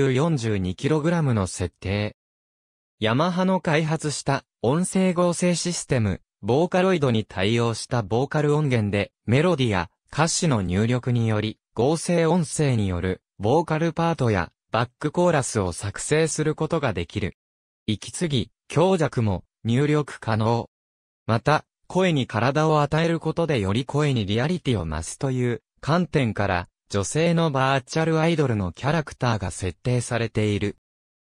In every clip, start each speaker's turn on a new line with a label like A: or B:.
A: 42kg の設定。ヤマハの開発した音声合成システム、ボーカロイドに対応したボーカル音源で、メロディや歌詞の入力により、合成音声による、ボーカルパートや、バックコーラスを作成することができる。息継ぎ、強弱も入力可能。また、声に体を与えることでより声にリアリティを増すという観点から、女性のバーチャルアイドルのキャラクターが設定されている。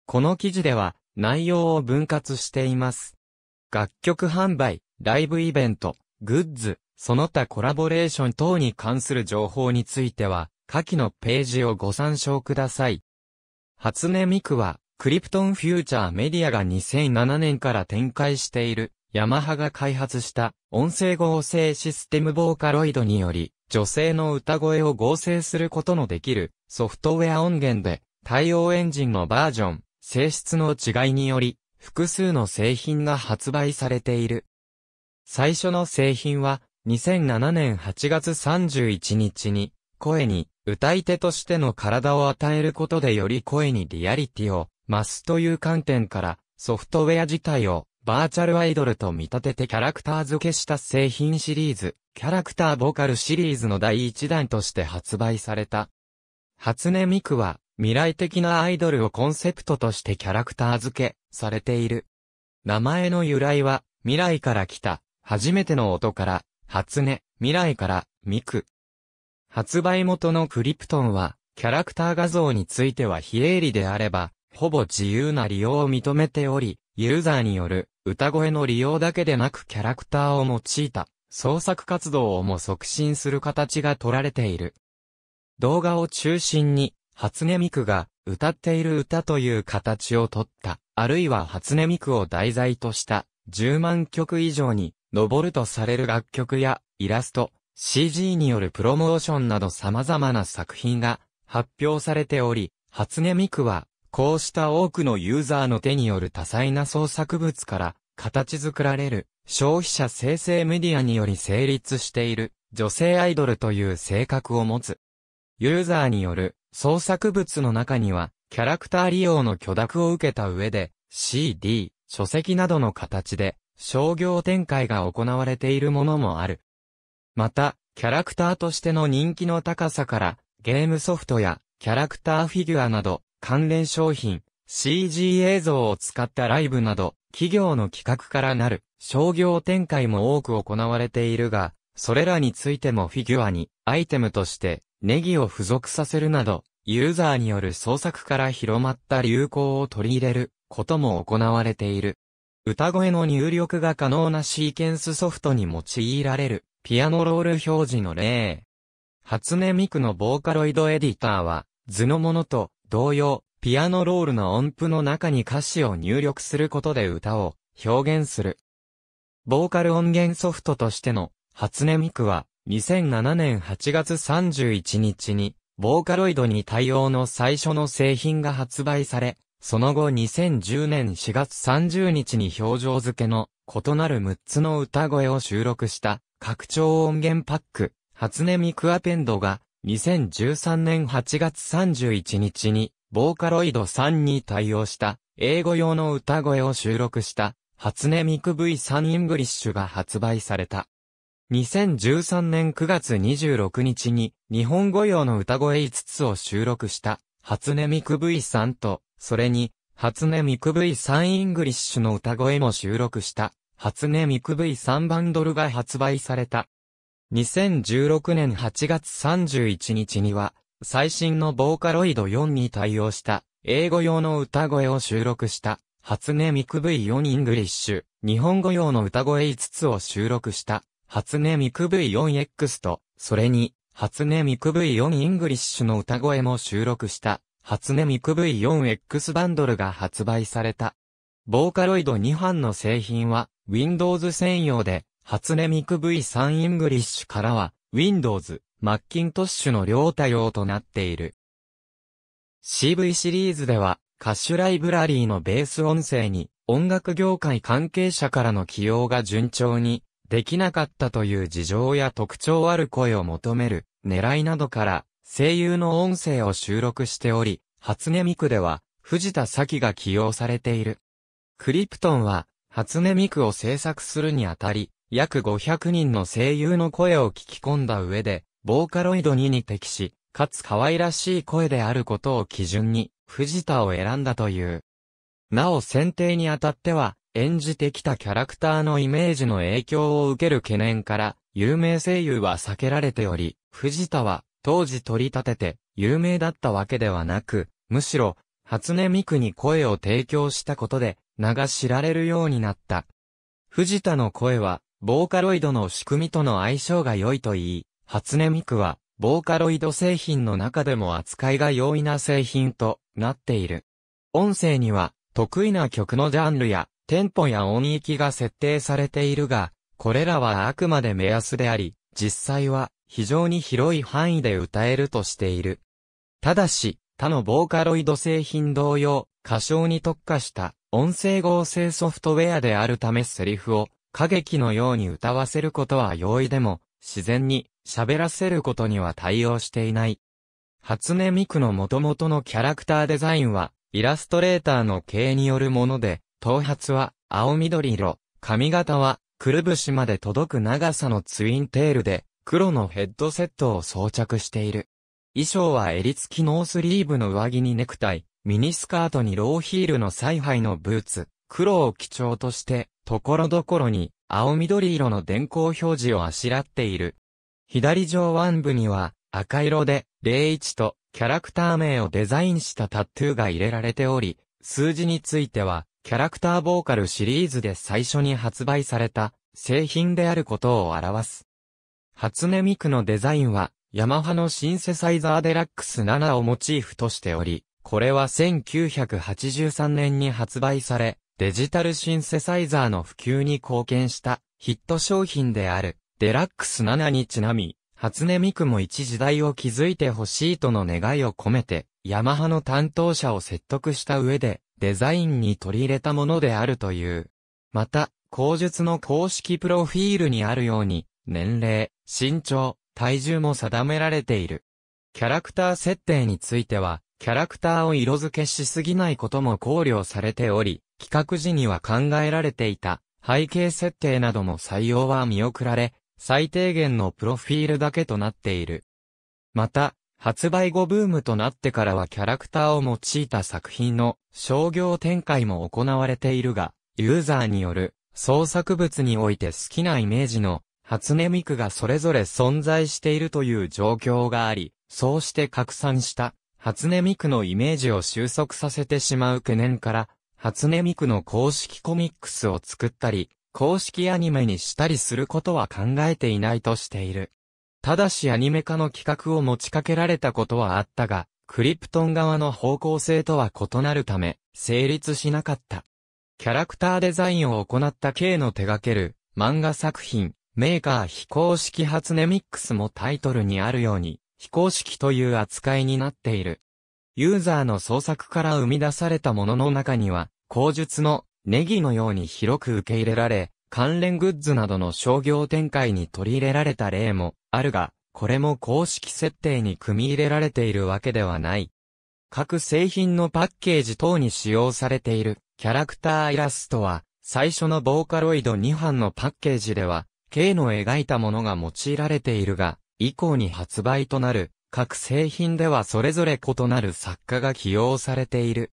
A: この記事では内容を分割しています。楽曲販売、ライブイベント、グッズ、その他コラボレーション等に関する情報については、下記のページをご参照ください。初音ミクは、クリプトンフューチャーメディアが2007年から展開しているヤマハが開発した音声合成システムボーカロイドにより、女性の歌声を合成することのできるソフトウェア音源で、対応エンジンのバージョン、性質の違いにより、複数の製品が発売されている。最初の製品は、2007年8月31日に、声に歌い手としての体を与えることでより声にリアリティを増すという観点から、ソフトウェア自体をバーチャルアイドルと見立ててキャラクター付けした製品シリーズ、キャラクターボカルシリーズの第一弾として発売された。初音ミクは、未来的なアイドルをコンセプトとしてキャラクター付け、されている。名前の由来は、未来から来た、初めての音から、初音、未来から、ミク。発売元のクリプトンは、キャラクター画像については非営利であれば、ほぼ自由な利用を認めており、ユーザーによる歌声の利用だけでなくキャラクターを用いた創作活動をも促進する形が取られている。動画を中心に、初音ミクが歌っている歌という形を取った、あるいは初音ミクを題材とした10万曲以上に上るとされる楽曲やイラスト、CG によるプロモーションなど様々な作品が発表されており、初音ミクはこうした多くのユーザーの手による多彩な創作物から形作られる消費者生成メディアにより成立している女性アイドルという性格を持つ。ユーザーによる創作物の中にはキャラクター利用の許諾を受けた上で CD、書籍などの形で商業展開が行われているものもある。また、キャラクターとしての人気の高さからゲームソフトやキャラクターフィギュアなど関連商品、CG 映像を使ったライブなど、企業の企画からなる商業展開も多く行われているが、それらについてもフィギュアにアイテムとしてネギを付属させるなど、ユーザーによる創作から広まった流行を取り入れることも行われている。歌声の入力が可能なシーケンスソフトに用いられるピアノロール表示の例。初音ミクのボーカロイドエディターは図のものと同様、ピアノロールの音符の中に歌詞を入力することで歌を表現する。ボーカル音源ソフトとしての初音ミクは2007年8月31日にボーカロイドに対応の最初の製品が発売され、その後2010年4月30日に表情付けの異なる6つの歌声を収録した拡張音源パック、初音ミクアペンドが2013年8月31日に、ボーカロイド3に対応した英語用の歌声を収録した初音ミク V3 イングリッシュが発売された。2013年9月26日に日本語用の歌声5つを収録した初音ミク V3 と、それに初音ミク V3 イングリッシュの歌声も収録した初音ミク V3 バンドルが発売された。2016年8月31日には、最新のボーカロイド4に対応した英語用の歌声を収録した初音ミク V4 イングリッシュ、日本語用の歌声5つを収録した初音ミク V4X と、それに初音ミク V4 イングリッシュの歌声も収録した初音ミク V4X バンドルが発売された。ボーカロイド2版の製品は Windows 専用で初音ミク V3 イングリッシュからは、Windows、マッキントッシュの両対応となっている。CV シリーズでは、歌手ライブラリーのベース音声に、音楽業界関係者からの起用が順調に、できなかったという事情や特徴ある声を求める、狙いなどから、声優の音声を収録しており、初音ミクでは、藤田咲が起用されている。クリプトンは、初音ミクを制作するにあたり、約500人の声優の声を聞き込んだ上で、ボーカロイド2に適し、かつ可愛らしい声であることを基準に、藤田を選んだという。なお選定にあたっては、演じてきたキャラクターのイメージの影響を受ける懸念から、有名声優は避けられており、藤田は、当時取り立てて、有名だったわけではなく、むしろ、初音ミクに声を提供したことで、名が知られるようになった。藤田の声は、ボーカロイドの仕組みとの相性が良いといい、初音ミクは、ボーカロイド製品の中でも扱いが容易な製品となっている。音声には、得意な曲のジャンルや、テンポや音域が設定されているが、これらはあくまで目安であり、実際は非常に広い範囲で歌えるとしている。ただし、他のボーカロイド製品同様、歌唱に特化した音声合成ソフトウェアであるためセリフを歌劇のように歌わせることは容易でも、自然に喋らせることには対応していない。初音ミクの元々のキャラクターデザインは、イラストレーターの系によるもので、頭髪は青緑色、髪型はくるぶしまで届く長さのツインテールで、黒のヘッドセットを装着している。衣装は襟付きノースリーブの上着にネクタイ、ミニスカートにローヒールの采配のブーツ、黒を基調として、ところどころに青緑色の電光表示をあしらっている。左上腕部には赤色で01とキャラクター名をデザインしたタトゥーが入れられており、数字についてはキャラクターボーカルシリーズで最初に発売された製品であることを表す。初音ミクのデザインはヤマハのシンセサイザーデラックス7をモチーフとしており、これは1983年に発売され、デジタルシンセサイザーの普及に貢献したヒット商品であるデラックス7にちなみ、初音ミクも一時代を築いてほしいとの願いを込めて、ヤマハの担当者を説得した上で、デザインに取り入れたものであるという。また、口述の公式プロフィールにあるように、年齢、身長、体重も定められている。キャラクター設定については、キャラクターを色付けしすぎないことも考慮されており、企画時には考えられていた背景設定なども採用は見送られ、最低限のプロフィールだけとなっている。また、発売後ブームとなってからはキャラクターを用いた作品の商業展開も行われているが、ユーザーによる創作物において好きなイメージの初音ミクがそれぞれ存在しているという状況があり、そうして拡散した初音ミクのイメージを収束させてしまう懸念から、初音ミクの公式コミックスを作ったり、公式アニメにしたりすることは考えていないとしている。ただしアニメ化の企画を持ちかけられたことはあったが、クリプトン側の方向性とは異なるため、成立しなかった。キャラクターデザインを行った K の手掛ける漫画作品、メーカー非公式初音ミックスもタイトルにあるように、非公式という扱いになっている。ユーザーの創作から生み出されたものの中には、口述のネギのように広く受け入れられ、関連グッズなどの商業展開に取り入れられた例もあるが、これも公式設定に組み入れられているわけではない。各製品のパッケージ等に使用されているキャラクターイラストは、最初のボーカロイド2版のパッケージでは、K の描いたものが用いられているが、以降に発売となる各製品ではそれぞれ異なる作家が起用されている。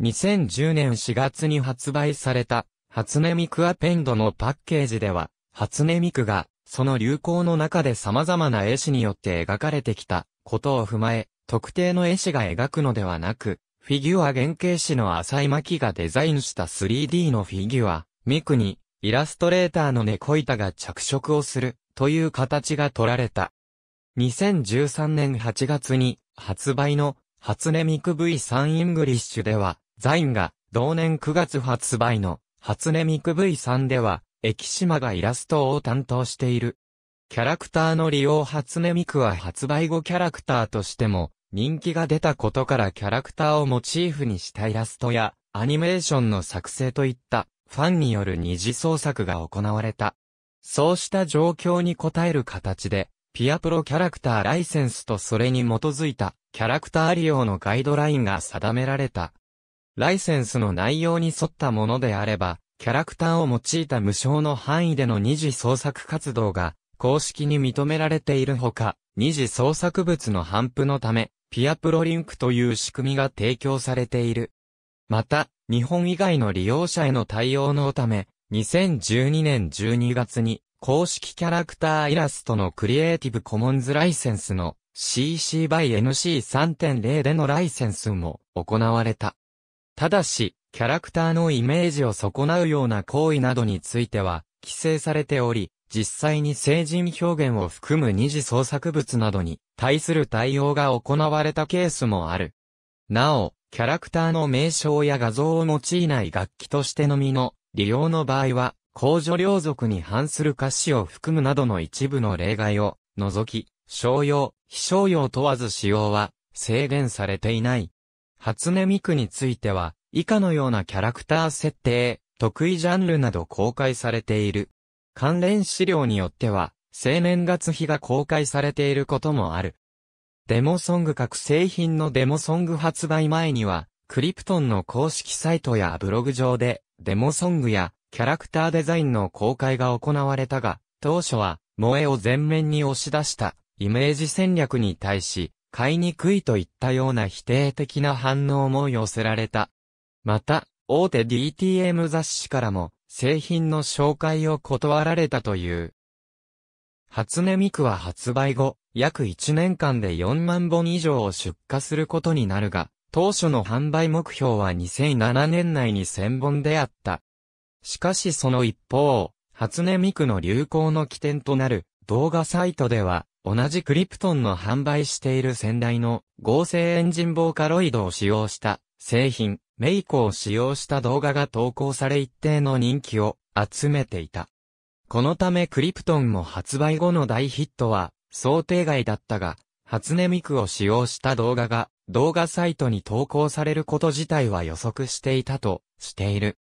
A: 2010年4月に発売された、初音ミクアペンドのパッケージでは、初音ミクが、その流行の中で様々な絵師によって描かれてきたことを踏まえ、特定の絵師が描くのではなく、フィギュア原型師の浅井巻がデザインした 3D のフィギュア、ミクに、イラストレーターの猫板が着色をする、という形が取られた。2013年8月に、発売の、初音ミク V3 イングリッシュでは、ザインが同年9月発売の初音ミク V3 では、駅島がイラストを担当している。キャラクターの利用初音ミクは発売後キャラクターとしても人気が出たことからキャラクターをモチーフにしたイラストやアニメーションの作成といったファンによる二次創作が行われた。そうした状況に応える形で、ピアプロキャラクターライセンスとそれに基づいたキャラクター利用のガイドラインが定められた。ライセンスの内容に沿ったものであれば、キャラクターを用いた無償の範囲での二次創作活動が公式に認められているほか、二次創作物の反布のため、ピアプロリンクという仕組みが提供されている。また、日本以外の利用者への対応のため、2012年12月に公式キャラクターイラストのクリエイティブコモンズライセンスの CC by NC3.0 でのライセンスも行われた。ただし、キャラクターのイメージを損なうような行為などについては、規制されており、実際に成人表現を含む二次創作物などに対する対応が行われたケースもある。なお、キャラクターの名称や画像を用いない楽器としてのみの利用の場合は、公助領族に反する歌詞を含むなどの一部の例外を除き、商用、非商用問わず使用は制限されていない。初音ミクについては、以下のようなキャラクター設定、得意ジャンルなど公開されている。関連資料によっては、生年月日が公開されていることもある。デモソング各製品のデモソング発売前には、クリプトンの公式サイトやブログ上で、デモソングやキャラクターデザインの公開が行われたが、当初は、萌えを前面に押し出したイメージ戦略に対し、買いにくいといったような否定的な反応も寄せられた。また、大手 DTM 雑誌からも、製品の紹介を断られたという。初音ミクは発売後、約1年間で4万本以上を出荷することになるが、当初の販売目標は2007年内に1000本であった。しかしその一方、初音ミクの流行の起点となる動画サイトでは、同じクリプトンの販売している先代の合成エンジンボーカロイドを使用した製品、メイコを使用した動画が投稿され一定の人気を集めていた。このためクリプトンも発売後の大ヒットは想定外だったが、初音ミクを使用した動画が動画サイトに投稿されること自体は予測していたとしている。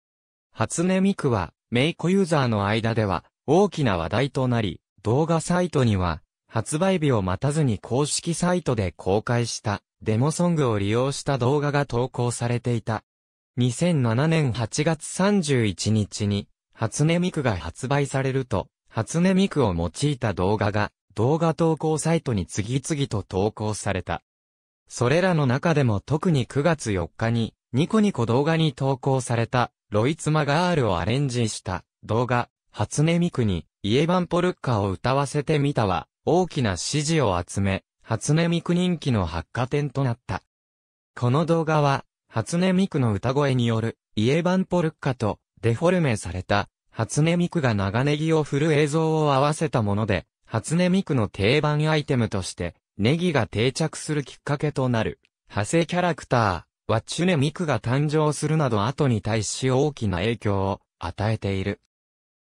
A: 初音ミクはメイコユーザーの間では大きな話題となり、動画サイトには発売日を待たずに公式サイトで公開したデモソングを利用した動画が投稿されていた。2007年8月31日に初音ミクが発売されると、初音ミクを用いた動画が動画投稿サイトに次々と投稿された。それらの中でも特に9月4日にニコニコ動画に投稿されたロイツマガールをアレンジした動画、初音ミクに、イエヴァンポルッカを歌わせてみたは、大きな支持を集め、初音ミク人気の発火点となった。この動画は、初音ミクの歌声による、イエバンポルッカと、デフォルメされた、初音ミクが長ネギを振る映像を合わせたもので、初音ミクの定番アイテムとして、ネギが定着するきっかけとなる、派生キャラクター、ワッチュネミクが誕生するなど後に対し大きな影響を与えている。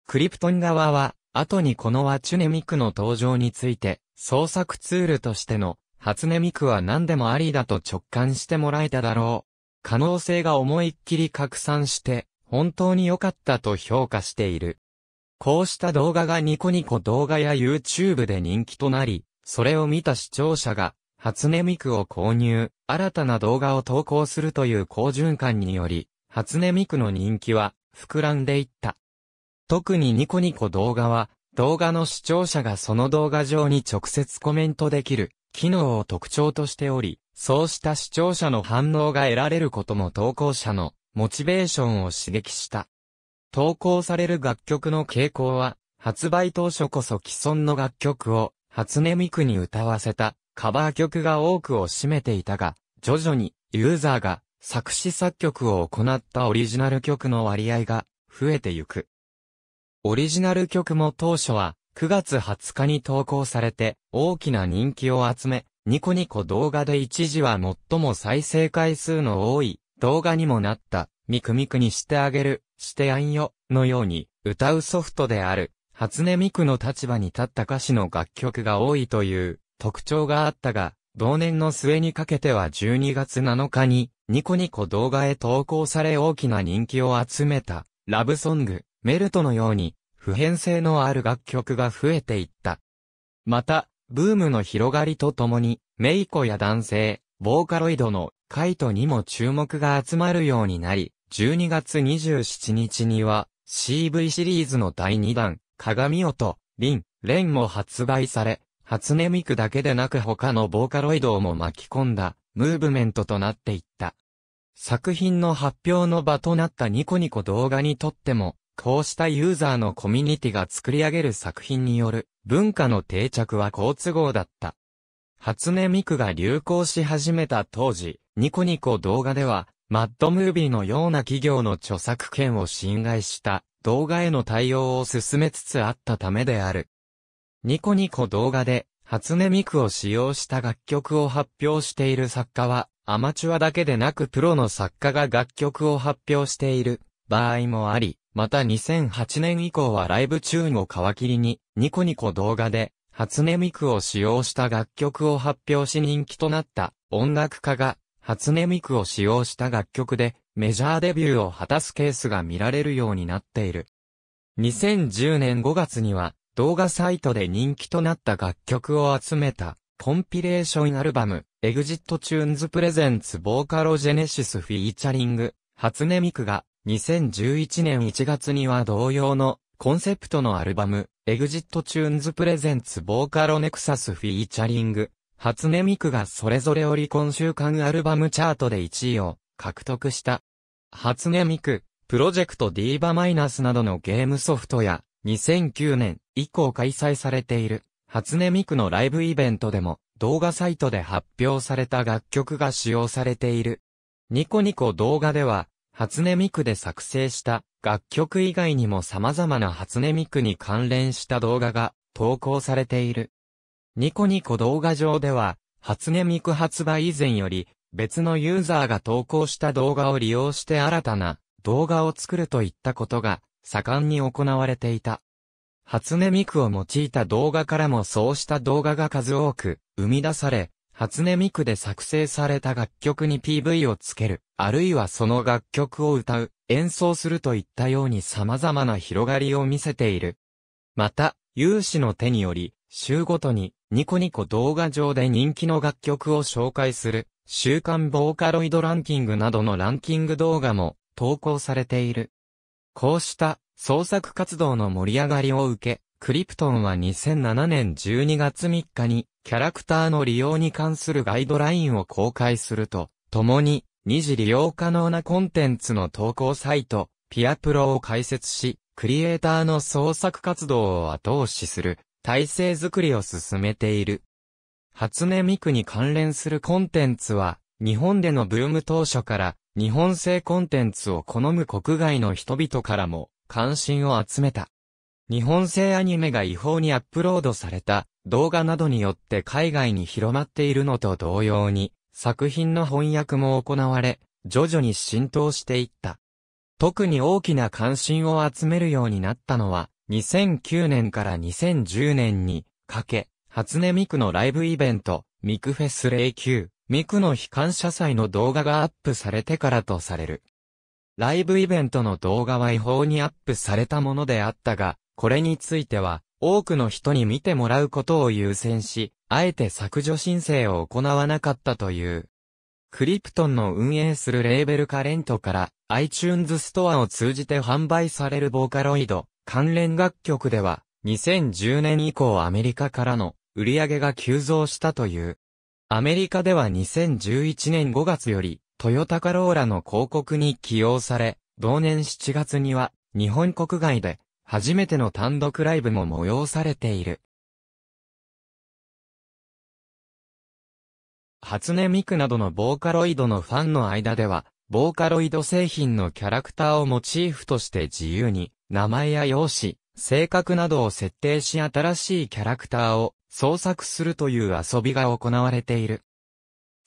A: クリプトン側は、後にこのワチュネミクの登場について、創作ツールとしての、初音ミクは何でもありだと直感してもらえただろう。可能性が思いっきり拡散して、本当に良かったと評価している。こうした動画がニコニコ動画や YouTube で人気となり、それを見た視聴者が、初音ミクを購入、新たな動画を投稿するという好循環により、初音ミクの人気は、膨らんでいった。特にニコニコ動画は、動画の視聴者がその動画上に直接コメントできる機能を特徴としており、そうした視聴者の反応が得られることも投稿者のモチベーションを刺激した。投稿される楽曲の傾向は、発売当初こそ既存の楽曲を初音ミクに歌わせたカバー曲が多くを占めていたが、徐々にユーザーが作詞作曲を行ったオリジナル曲の割合が増えてゆく。オリジナル曲も当初は9月20日に投稿されて大きな人気を集め、ニコニコ動画で一時は最も再生回数の多い動画にもなった、ミクミクにしてあげる、してやんよ、のように歌うソフトである、初音ミクの立場に立った歌詞の楽曲が多いという特徴があったが、同年の末にかけては12月7日にニコニコ動画へ投稿され大きな人気を集めたラブソングメルトのように普遍性のある楽曲が増えていった。また、ブームの広がりとともに、メイコや男性、ボーカロイドのカイトにも注目が集まるようになり、12月27日には CV シリーズの第2弾、鏡音、リン、レンも発売され、初音ミクだけでなく他のボーカロイドも巻き込んだ、ムーブメントとなっていった。作品の発表の場となったニコニコ動画にとっても、こうしたユーザーのコミュニティが作り上げる作品による文化の定着は好都合だった。初音ミクが流行し始めた当時、ニコニコ動画では、マッドムービーのような企業の著作権を侵害した動画への対応を進めつつあったためである。ニコニコ動画で初音ミクを使用した楽曲を発表している作家は、アマチュアだけでなくプロの作家が楽曲を発表している場合もあり、また2008年以降はライブチューンを皮切りに、ニコニコ動画で、初音ミクを使用した楽曲を発表し人気となった音楽家が、初音ミクを使用した楽曲で、メジャーデビューを果たすケースが見られるようになっている。2010年5月には、動画サイトで人気となった楽曲を集めた、コンピレーションアルバム、エグジットチューンズプレゼンツボーカロジェネシスフィーチャリング、初音ミクが2011年1月には同様のコンセプトのアルバム、EXIT Tunes Presents ボーカロネクサスフィーチャリング、初音ミクがそれぞれオリコン週間アルバムチャートで1位を獲得した。初音ミク、プロジェクトディーバマイナスなどのゲームソフトや、2009年以降開催されている、初音ミクのライブイベントでも、動画サイトで発表された楽曲が使用されている。ニコニコ動画では、初音ミクで作成した楽曲以外にも様々な初音ミクに関連した動画が投稿されている。ニコニコ動画上では、初音ミク発売以前より別のユーザーが投稿した動画を利用して新たな動画を作るといったことが盛んに行われていた。初音ミクを用いた動画からもそうした動画が数多く生み出され、初音ミクで作成された楽曲に PV をつける、あるいはその楽曲を歌う、演奏するといったように様々な広がりを見せている。また、有志の手により、週ごとにニコニコ動画上で人気の楽曲を紹介する、週刊ボーカロイドランキングなどのランキング動画も投稿されている。こうした創作活動の盛り上がりを受け、クリプトンは2007年12月3日に、キャラクターの利用に関するガイドラインを公開すると、ともに、二次利用可能なコンテンツの投稿サイト、ピアプロを開設し、クリエイターの創作活動を後押しする、体制づくりを進めている。初音ミクに関連するコンテンツは、日本でのブーム当初から、日本製コンテンツを好む国外の人々からも、関心を集めた。日本製アニメが違法にアップロードされた動画などによって海外に広まっているのと同様に、作品の翻訳も行われ、徐々に浸透していった。特に大きな関心を集めるようになったのは、2009年から2010年にかけ、初音ミクのライブイベント、ミクフェス09、ミクの悲観者祭の動画がアップされてからとされる。ライブイベントの動画は違法にアップされたものであったが、これについては、多くの人に見てもらうことを優先し、あえて削除申請を行わなかったという。クリプトンの運営するレーベルカレントから iTunes ストアを通じて販売されるボーカロイド関連楽曲では2010年以降アメリカからの売り上げが急増したという。アメリカでは2011年5月よりトヨタカローラの広告に起用され、同年7月には日本国外で初めての単独ライブも催されている。初音ミクなどのボーカロイドのファンの間では、ボーカロイド製品のキャラクターをモチーフとして自由に、名前や容姿、性格などを設定し新しいキャラクターを創作するという遊びが行われている。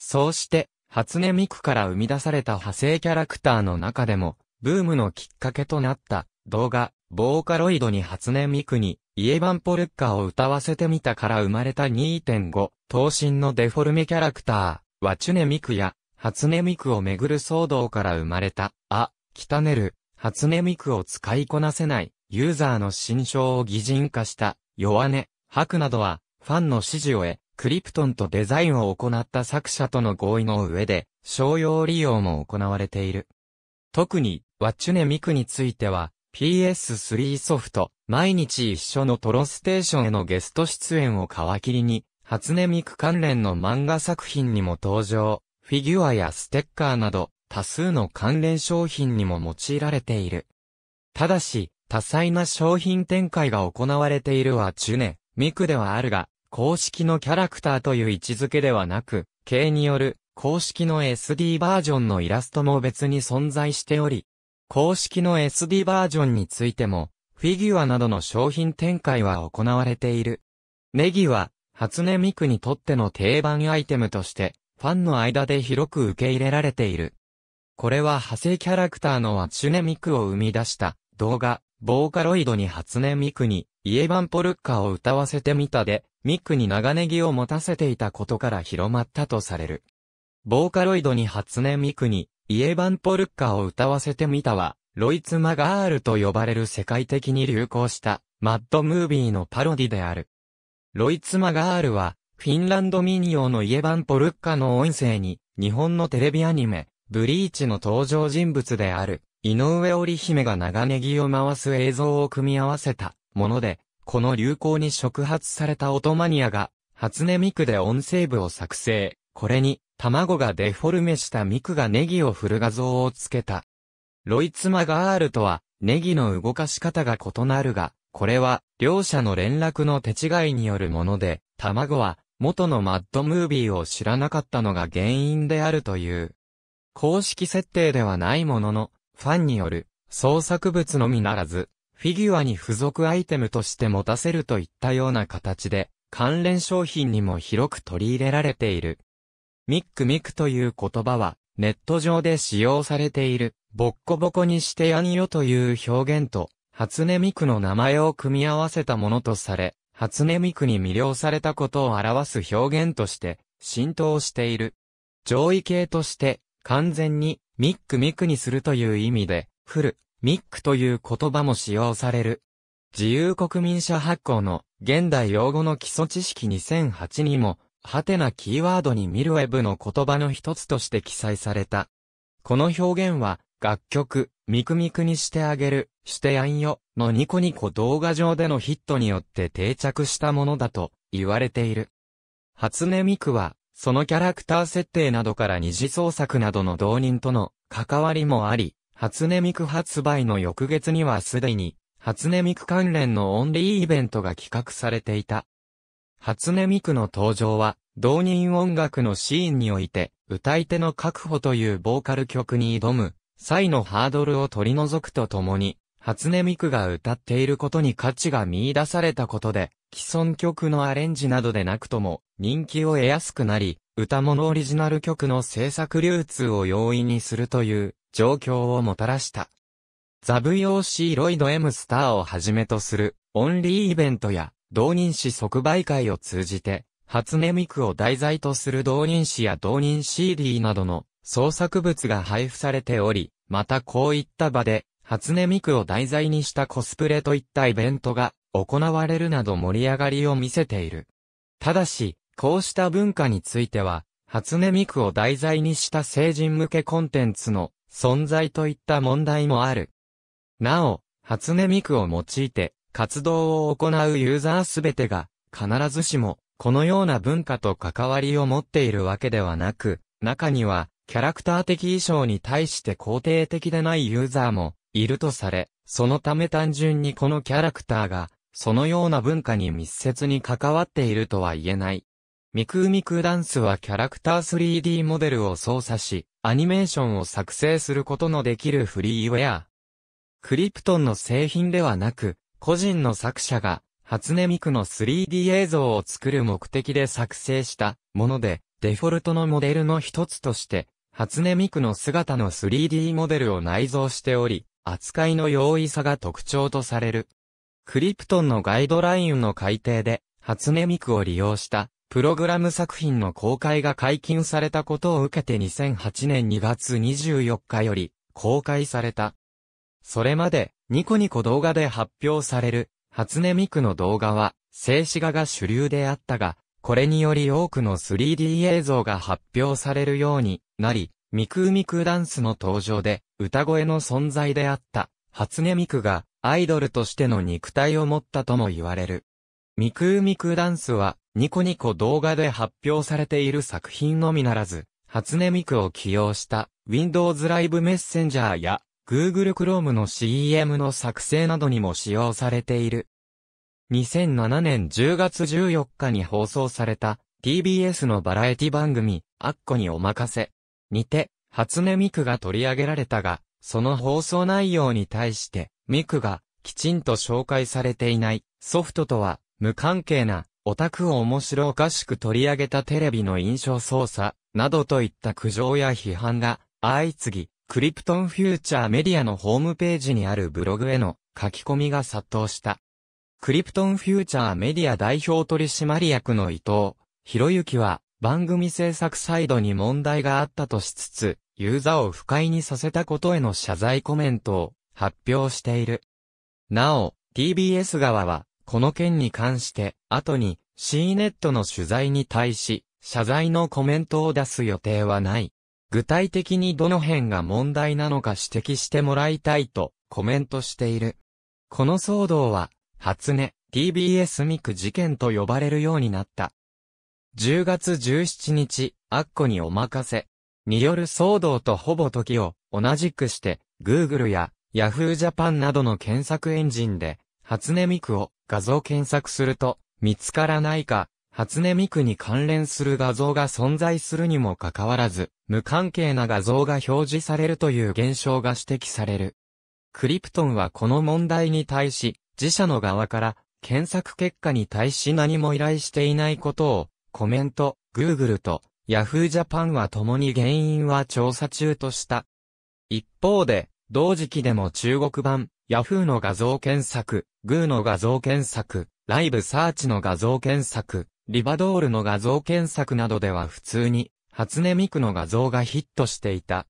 A: そうして、初音ミクから生み出された派生キャラクターの中でも、ブームのきっかけとなった、動画、ボーカロイドに初音ミクに、イエバンポルッカを歌わせてみたから生まれた2.5、頭身のデフォルメキャラクター、ワチュネミクや、初音ミクをめぐる騒動から生まれた、あ、きたねる、初音ミクを使いこなせない、ユーザーの心象を擬人化した、弱音、白などは、ファンの支持を得、クリプトンとデザインを行った作者との合意の上で、商用利用も行われている。特に、ワチュネミクについては、PS3 ソフト、毎日一緒のトロステーションへのゲスト出演を皮切りに、初音ミク関連の漫画作品にも登場、フィギュアやステッカーなど、多数の関連商品にも用いられている。ただし、多彩な商品展開が行われているはチュネ、ミクではあるが、公式のキャラクターという位置づけではなく、系による公式の SD バージョンのイラストも別に存在しており、公式の SD バージョンについても、フィギュアなどの商品展開は行われている。ネギは、初音ミクにとっての定番アイテムとして、ファンの間で広く受け入れられている。これは派生キャラクターの初音ミクを生み出した動画、ボーカロイドに初音ミクに、イエバンポルッカを歌わせてみたで、ミクに長ネギを持たせていたことから広まったとされる。ボーカロイドに初音ミクに、イエバンポルッカを歌わせてみたは、ロイツマガールと呼ばれる世界的に流行した、マッドムービーのパロディである。ロイツマガールは、フィンランド民謡のイエバンポルッカの音声に、日本のテレビアニメ、ブリーチの登場人物である、井上織姫が長ネギを回す映像を組み合わせたもので、この流行に触発されたオトマニアが、初音ミクで音声部を作成。これに、卵がデフォルメしたミクがネギを振る画像をつけた。ロイツマガールとは、ネギの動かし方が異なるが、これは、両者の連絡の手違いによるもので、卵は、元のマッドムービーを知らなかったのが原因であるという。公式設定ではないものの、ファンによる、創作物のみならず、フィギュアに付属アイテムとして持たせるといったような形で、関連商品にも広く取り入れられている。ミックミクという言葉は、ネット上で使用されている、ボッコボコにしてやんよという表現と、初音ミクの名前を組み合わせたものとされ、初音ミクに魅了されたことを表す表現として、浸透している。上位形として、完全に、ミックミクにするという意味で、フル、ミックという言葉も使用される。自由国民社発行の現代用語の基礎知識2008にもハテナキーワードにミルウェブの言葉の一つとして記載された。この表現は、楽曲、ミクミクにしてあげる、してやんよ、のニコニコ動画上でのヒットによって定着したものだと言われている。初音ミクは、そのキャラクター設定などから二次創作などの同人との関わりもあり、初音ミク発売の翌月にはすでに、初音ミク関連のオンリーイベントが企画されていた。初音ミクの登場は、同人音楽のシーンにおいて、歌い手の確保というボーカル曲に挑む、際のハードルを取り除くとともに、初音ミクが歌っていることに価値が見出されたことで、既存曲のアレンジなどでなくとも、人気を得やすくなり、歌物オリジナル曲の制作流通を容易にするという状況をもたらした。ザ VOC ロイド M スターをはじめとするオンリーイベントや同人誌即売会を通じて、初音ミクを題材とする同人誌や同人 CD などの創作物が配布されており、またこういった場で、初音ミクを題材にしたコスプレといったイベントが行われるなど盛り上がりを見せている。ただし、こうした文化については、初音ミクを題材にした成人向けコンテンツの存在といった問題もある。なお、初音ミクを用いて活動を行うユーザーすべてが、必ずしも、このような文化と関わりを持っているわけではなく、中には、キャラクター的衣装に対して肯定的でないユーザーも、いるとされ、そのため単純にこのキャラクターが、そのような文化に密接に関わっているとは言えない。ミクウミクダンスはキャラクター 3D モデルを操作し、アニメーションを作成することのできるフリーウェア。クリプトンの製品ではなく、個人の作者が、初音ミクの 3D 映像を作る目的で作成したもので、デフォルトのモデルの一つとして、初音ミクの姿の 3D モデルを内蔵しており、扱いの容易さが特徴とされる。クリプトンのガイドラインの改定で、初音ミクを利用した、プログラム作品の公開が解禁されたことを受けて2008年2月24日より、公開された。それまで、ニコニコ動画で発表される、初音ミクの動画は、静止画が主流であったが、これにより多くの 3D 映像が発表されるようになり、ミクミクダンスの登場で、歌声の存在であった、初音ミクが、アイドルとしての肉体を持ったとも言われる。ミクミクダンスは、ニコニコ動画で発表されている作品のみならず、初音ミクを起用した Windows Live Messenger や Google Chrome の CM の作成などにも使用されている。2007年10月14日に放送された TBS のバラエティ番組、アッコにお任せ。にて、初音ミクが取り上げられたが、その放送内容に対して、ミクがきちんと紹介されていないソフトとは無関係なオタクを面白おかしく取り上げたテレビの印象操作などといった苦情や批判が相次ぎ、クリプトンフューチャーメディアのホームページにあるブログへの書き込みが殺到した。クリプトンフューチャーメディア代表取締役の伊藤博之は番組制作サイドに問題があったとしつつ、ユーザーを不快にさせたことへの謝罪コメントを発表している。なお、TBS 側は、この件に関して、後に C ネットの取材に対し、謝罪のコメントを出す予定はない。具体的にどの辺が問題なのか指摘してもらいたいとコメントしている。この騒動は、初音 TBS ミク事件と呼ばれるようになった。10月17日、アッコにお任せ。による騒動とほぼ時を同じくして、Google や Yahoo Japan などの検索エンジンで、初音ミクを画像検索すると、見つからないか、初音ミクに関連する画像が存在するにもかかわらず、無関係な画像が表示されるという現象が指摘される。クリプトンはこの問題に対し、自社の側から検索結果に対し何も依頼していないことを、コメント、Google と Yahoo Japan は共に原因は調査中とした。一方で、同時期でも中国版、Yahoo の画像検索、Goo の画像検索、ライブサーチの画像検索、リバドールの画像検索などでは普通に、初音ミクの画像がヒットしていた。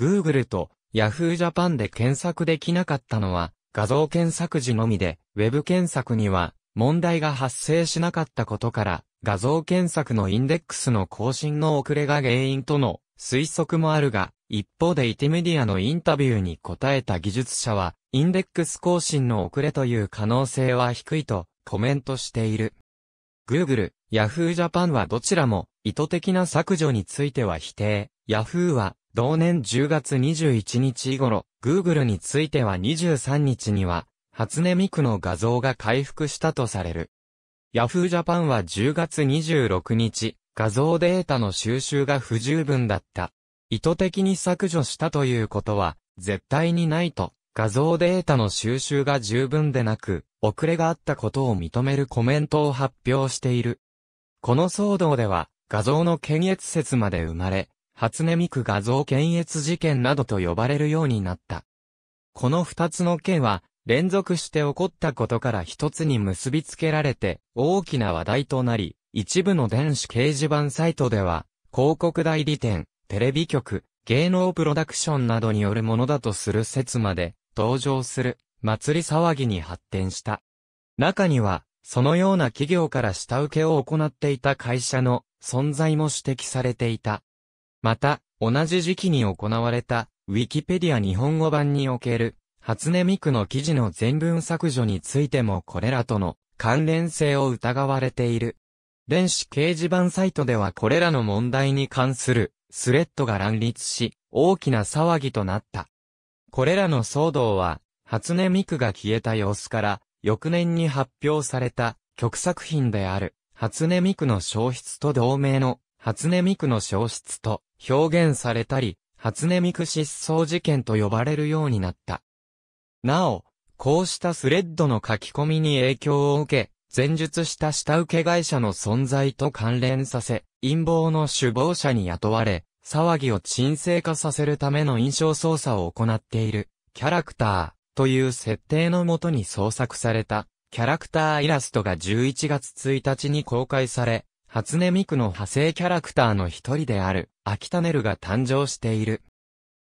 A: Google と Yahoo Japan で検索できなかったのは、画像検索時のみで、Web 検索には問題が発生しなかったことから、画像検索のインデックスの更新の遅れが原因との推測もあるが、一方でイテメディアのインタビューに答えた技術者は、インデックス更新の遅れという可能性は低いとコメントしている。Google、Yahoo Japan はどちらも意図的な削除については否定。Yahoo は同年10月21日頃、Google については23日には、初音ミクの画像が回復したとされる。Yahoo Japan は10月26日、画像データの収集が不十分だった。意図的に削除したということは、絶対にないと、画像データの収集が十分でなく、遅れがあったことを認めるコメントを発表している。この騒動では、画像の検閲説まで生まれ、初音ミク画像検閲事件などと呼ばれるようになった。この二つの件は、連続して起こったことから一つに結びつけられて、大きな話題となり、一部の電子掲示板サイトでは、広告代理店、テレビ局、芸能プロダクションなどによるものだとする説まで、登場する。祭り騒ぎに発展した。中には、そのような企業から下請けを行っていた会社の存在も指摘されていた。また、同じ時期に行われた、ウィキペディア日本語版における、初音ミクの記事の全文削除についてもこれらとの関連性を疑われている。電子掲示板サイトではこれらの問題に関するスレッドが乱立し、大きな騒ぎとなった。これらの騒動は、初音ミクが消えた様子から、翌年に発表された曲作品である、初音ミクの消失と同名の、初音ミクの消失と表現されたり、初音ミク失踪事件と呼ばれるようになった。なお、こうしたスレッドの書き込みに影響を受け、前述した下請け会社の存在と関連させ、陰謀の首謀者に雇われ、騒ぎを沈静化させるための印象操作を行っている、キャラクター。という設定のもとに創作された、キャラクターイラストが11月1日に公開され、初音ミクの派生キャラクターの一人である、秋田ネルが誕生している。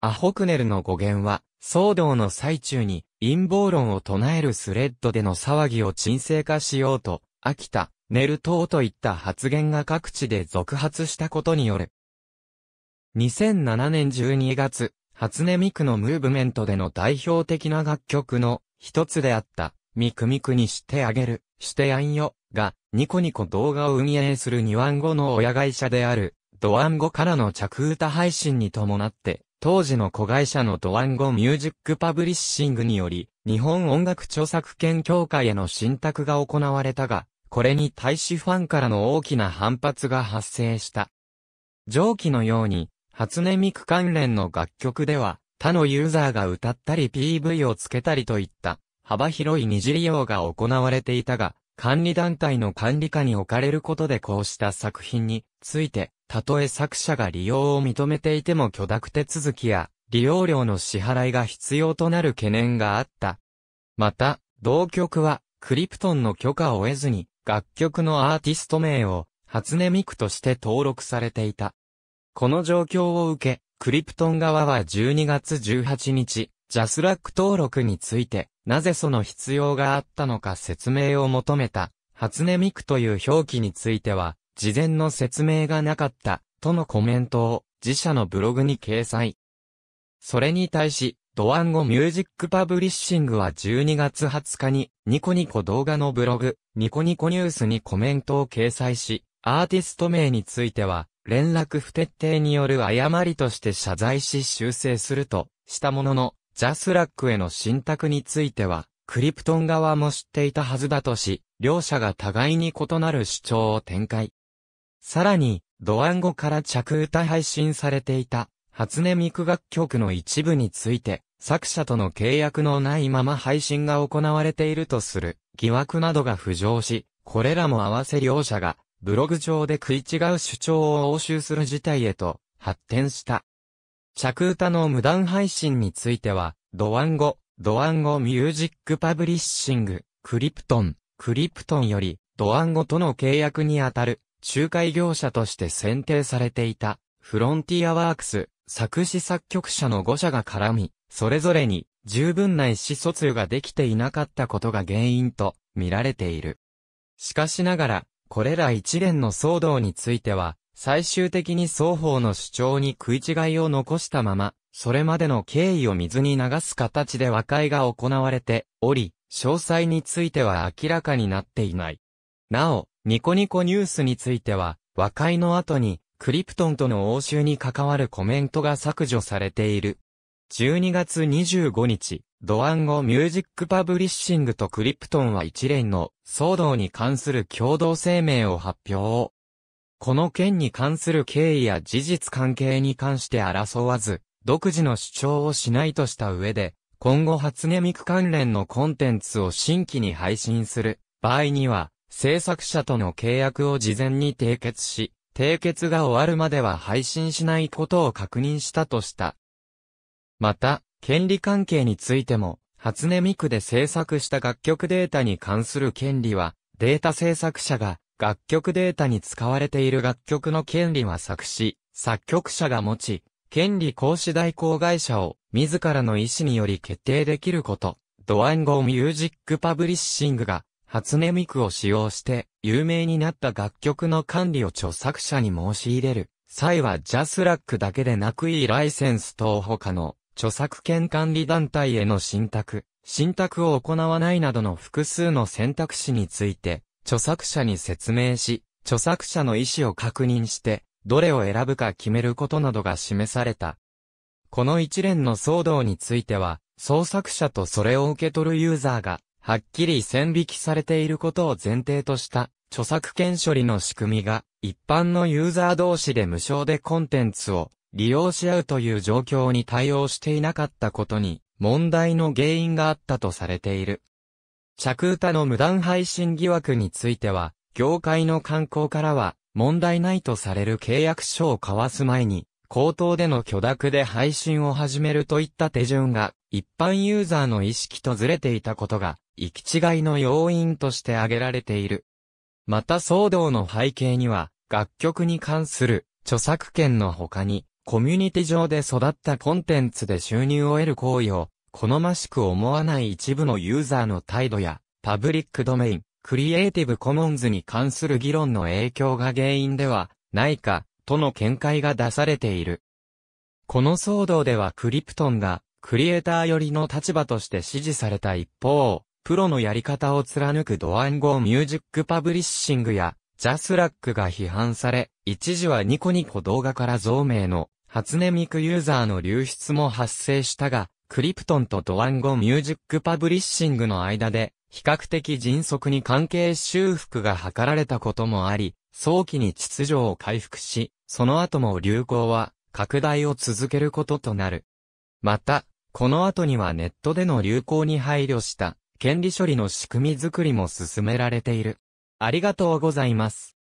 A: アホクネルの語源は、騒動の最中に陰謀論を唱えるスレッドでの騒ぎを沈静化しようと、秋田、ネル等といった発言が各地で続発したことによる。2007年12月、初音ミクのムーブメントでの代表的な楽曲の一つであった、ミクミクにしてあげる、してやんよ、が、ニコニコ動画を運営するニワンゴの親会社である、ドワンゴからの着歌配信に伴って、当時の子会社のドワンゴミュージックパブリッシングにより、日本音楽著作権協会への信託が行われたが、これに対しファンからの大きな反発が発生した。上記のように、初音ミク関連の楽曲では、他のユーザーが歌ったり PV をつけたりといった、幅広い二次利用が行われていたが、管理団体の管理下に置かれることでこうした作品について、たとえ作者が利用を認めていても許諾手続きや利用料の支払いが必要となる懸念があった。また、同曲はクリプトンの許可を得ずに楽曲のアーティスト名を初音ミクとして登録されていた。この状況を受け、クリプトン側は12月18日、ジャスラック登録について、なぜその必要があったのか説明を求めた、初音ミクという表記については、事前の説明がなかった、とのコメントを、自社のブログに掲載。それに対し、ドワンゴミュージックパブリッシングは12月20日に、ニコニコ動画のブログ、ニコニコニュースにコメントを掲載し、アーティスト名については、連絡不徹底による誤りとして謝罪し修正するとしたものの、ジャスラックへの信託については、クリプトン側も知っていたはずだとし、両者が互いに異なる主張を展開。さらに、ドアン語から着歌配信されていた、初音ミク楽曲の一部について、作者との契約のないまま配信が行われているとする疑惑などが浮上し、これらも合わせ両者がブログ上で食い違う主張を応酬する事態へと発展した。着歌の無断配信については、ドワンゴ、ドワンゴミュージックパブリッシング、クリプトン、クリプトンより、ドワンゴとの契約にあたる、仲介業者として選定されていた、フロンティアワークス、作詞作曲者の5社が絡み、それぞれに十分な意思疎通ができていなかったことが原因と見られている。しかしながら、これら一連の騒動については、最終的に双方の主張に食い違いを残したまま、それまでの経緯を水に流す形で和解が行われており、詳細については明らかになっていない。なお、ニコニコニュースについては、和解の後に、クリプトンとの応酬に関わるコメントが削除されている。12月25日、ドアンゴミュージックパブリッシングとクリプトンは一連の騒動に関する共同声明を発表。この件に関する経緯や事実関係に関して争わず、独自の主張をしないとした上で、今後初音ミク関連のコンテンツを新規に配信する場合には、制作者との契約を事前に締結し、締結が終わるまでは配信しないことを確認したとした。また、権利関係についても、初音ミクで制作した楽曲データに関する権利は、データ制作者が楽曲データに使われている楽曲の権利は作詞、作曲者が持ち、権利行使代行会社を自らの意思により決定できること、ドワンゴーミュージックパブリッシングが初音ミクを使用して有名になった楽曲の管理を著作者に申し入れる。際はジャスラックだけでなくいいライセンス等他の著作権管理団体への信託、信託を行わないなどの複数の選択肢について、著作者に説明し、著作者の意思を確認して、どれを選ぶか決めることなどが示された。この一連の騒動については、創作者とそれを受け取るユーザーが、はっきり線引きされていることを前提とした、著作権処理の仕組みが、一般のユーザー同士で無償でコンテンツを利用し合うという状況に対応していなかったことに、問題の原因があったとされている。着歌の無断配信疑惑については、業界の観光からは、問題ないとされる契約書を交わす前に、口頭での許諾で配信を始めるといった手順が、一般ユーザーの意識とずれていたことが、行き違いの要因として挙げられている。また騒動の背景には、楽曲に関する著作権の他に、コミュニティ上で育ったコンテンツで収入を得る行為を、好ましく思わない一部のユーザーの態度や、パブリックドメイン、クリエイティブコモンズに関する議論の影響が原因ではないか、との見解が出されている。この騒動ではクリプトンが、クリエイター寄りの立場として支持された一方、プロのやり方を貫くドアンゴーミュージックパブリッシングや、ジャスラックが批判され、一時はニコニコ動画から増名の初音ミクユーザーの流出も発生したが、クリプトンとドワンゴミュージックパブリッシングの間で、比較的迅速に関係修復が図られたこともあり、早期に秩序を回復し、その後も流行は拡大を続けることとなる。また、この後にはネットでの流行に配慮した権利処理の仕組みづくりも進められている。ありがとうございます。